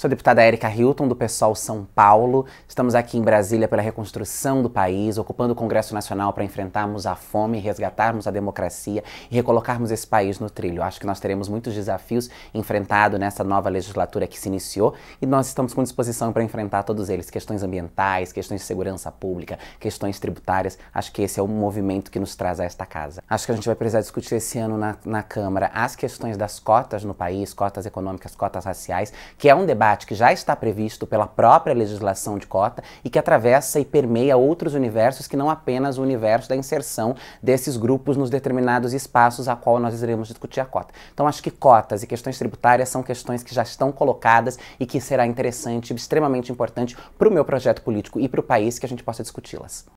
Sou a deputada Érica Hilton, do PSOL São Paulo. Estamos aqui em Brasília pela reconstrução do país, ocupando o Congresso Nacional para enfrentarmos a fome, resgatarmos a democracia e recolocarmos esse país no trilho. Acho que nós teremos muitos desafios enfrentados nessa nova legislatura que se iniciou e nós estamos com disposição para enfrentar todos eles: questões ambientais, questões de segurança pública, questões tributárias. Acho que esse é o movimento que nos traz a esta casa. Acho que a gente vai precisar discutir esse ano na, na Câmara as questões das cotas no país, cotas econômicas, cotas raciais, que é um debate debate que já está previsto pela própria legislação de cota e que atravessa e permeia outros universos que não apenas o universo da inserção desses grupos nos determinados espaços a qual nós iremos discutir a cota. Então acho que cotas e questões tributárias são questões que já estão colocadas e que será interessante, extremamente importante para o meu projeto político e para o país que a gente possa discuti-las.